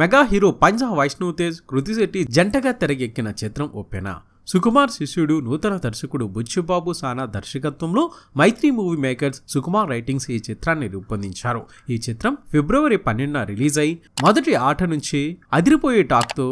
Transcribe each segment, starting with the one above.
Mega hero పంజా వైష్ణవ్ తేజ్ కృతిశెట్టి జంటగా తెరగెక్కిన చిత్రం ఒప్పెన సుకుమార్ శిష్యుడు నూతన దర్శకుడు బుచ్చుబాబు సానా దర్శకత్వంలో మైత్రి మూవీ మేకర్స్ సుకుమార్ రైటింగ్స్ ఈ చిత్రాన్ని రూపొందించారు ఈ చిత్రం ఫిబ్రవరి పన్నెండున రిలీజ్ అయి మొదటి ఆట నుంచి అదిరిపోయే టాక్తో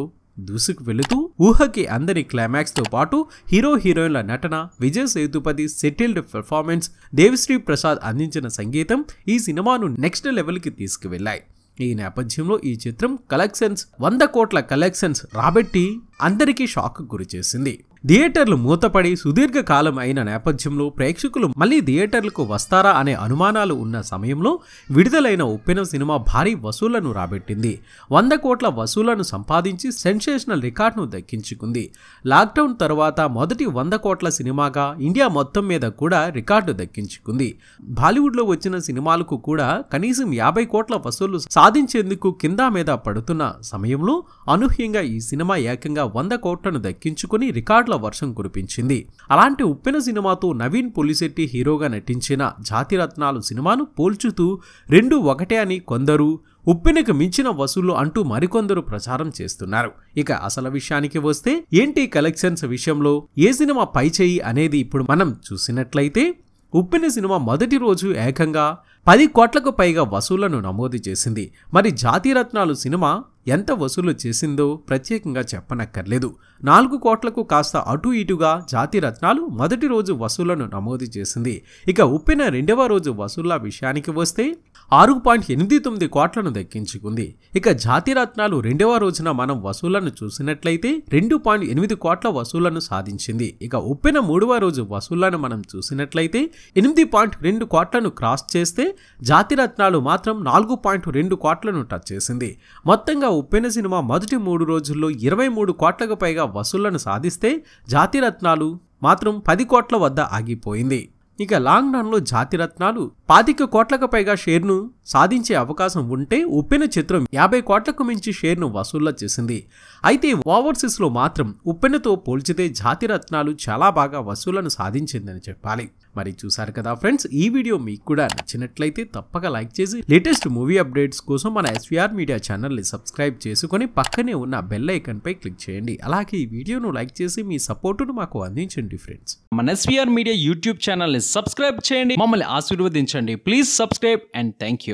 దూసుకు వెళుతూ ఊహకి అందని క్లైమాక్స్తో పాటు హీరో హీరోయిన్ల నటన విజయ్ సేతుపతి సెటిల్డ్ పెర్ఫార్మెన్స్ దేవిశ్రీ ప్రసాద్ అందించిన సంగీతం ఈ సినిమాను నెక్స్ట్ లెవెల్కి తీసుకువెళ్ళాయి ఈ నేపథ్యంలో ఈ చిత్రం కలెక్షన్స్ వంద కోట్ల కలెక్షన్స్ రాబట్టి అందరికీ షాక్ గురి చేసింది థియేటర్లు మూతపడి సుదీర్ఘకాలం అయిన నేపథ్యంలో ప్రేక్షకులు మళ్లీ థియేటర్లకు వస్తారా అనే అనుమానాలు ఉన్న సమయంలో విడుదలైన ఉప్పెన సినిమా భారీ వసూళ్లను రాబెట్టింది వంద కోట్ల వసూళ్లను సంపాదించి సెన్సేషనల్ రికార్డును దక్కించుకుంది లాక్డౌన్ తర్వాత మొదటి వంద కోట్ల సినిమాగా ఇండియా మొత్తం మీద కూడా రికార్డు దక్కించుకుంది బాలీవుడ్లో వచ్చిన సినిమాలకు కూడా కనీసం యాభై కోట్ల వసూళ్లు సాధించేందుకు కింద మీద పడుతున్న సమయంలో అనూహ్యంగా ఈ సినిమా ఏకంగా వంద కోట్లను దక్కించుకుని రికార్డు కోట్ల వర్షం కురిపించింది అలాంటి ఉప్పెన సినిమాతో నవీన్ పొలిశెట్టి హీరోగా నటించిన జాతిరత్నాలు సినిమాను పోల్చుతూ రెండు ఒకటే అని కొందరు ఉప్పెనకు మించిన వసూళ్లు అంటూ మరికొందరు ప్రచారం చేస్తున్నారు ఇక అసలు విషయానికి వస్తే ఏంటి కలెక్షన్స్ విషయంలో ఏ సినిమా పై చేయి అనేది ఇప్పుడు మనం చూసినట్లయితే ఉప్పెన సినిమా మొదటి రోజు ఏకంగా పది కోట్లకు పైగా వసూళ్లను నమోదు చేసింది మరి జాతిరత్నాలు సినిమా ఎంత వసూలు చేసిందో ప్రత్యేకంగా చెప్పనక్కర్లేదు నాలుగు కోట్లకు కాస్త అటు ఇటుగా జాతి రత్నాలు మొదటి రోజు వసూళ్లను నమోదు చేసింది ఇక ఉప్పెన రెండవ రోజు వసూళ్ల విషయానికి వస్తే ఆరు పాయింట్ ఎనిమిది తొమ్మిది కోట్లను దక్కించుకుంది ఇక జాతి రత్నాలు రెండవ రోజున మనం వసూళ్లను చూసినట్లయితే రెండు పాయింట్ ఎనిమిది కోట్ల వసూళ్లను సాధించింది ఇక ఉప్పెన మూడవ రోజు వసూళ్లను మనం చూసినట్లయితే ఎనిమిది పాయింట్ రెండు కోట్లను క్రాస్ చేస్తే జాతి రత్నాలు మాత్రం నాలుగు పాయింట్ రెండు కోట్లను టచ్ చేసింది మొత్తంగా ఉప్పెన సినిమా మొదటి మూడు రోజుల్లో ఇరవై మూడు కోట్లకు పైగా వసూళ్లను సాధిస్తే జాతిరత్నాలు మాత్రం పది కోట్ల వద్ద ఆగిపోయింది ఇక లాంగ్ రన్లో జాతిరత్నాలు పాతిక కోట్లకు పైగా షేర్ను సాధించే అవకాశం ఉంటే ఉప్పెన చిత్రం యాభై కోట్లకు మించి షేర్ను వసూళ్ల చేసింది అయితే ఓవర్సీస్లో మాత్రం ఉప్పెనతో పోల్చితే జాతిరత్నాలు చాలా బాగా వసూళ్లను సాధించిందని చెప్పాలి మరి చూసారు కదా ఫ్రెండ్స్ ఈ వీడియో మీకు కూడా నచ్చినట్లయితే తప్పక లైక్ చేసి లేటెస్ట్ మూవీ అప్డేట్స్ కోసం మన ఎస్వీఆర్ మీడియా ఛానల్ని సబ్స్క్రైబ్ చేసుకుని పక్కనే ఉన్న బెల్ ఐకన్పై క్లిక్ చేయండి అలాగే ఈ వీడియోను లైక్ చేసి మీ సపోర్టును మాకు అందించండి ఫ్రెండ్స్ మన ఎస్వీఆర్ మీడియా యూట్యూబ్ ఛానల్ని సబ్స్క్రైబ్ చేయండి మమ్మల్ని ఆశీర్వదించండి Please subscribe and thank you.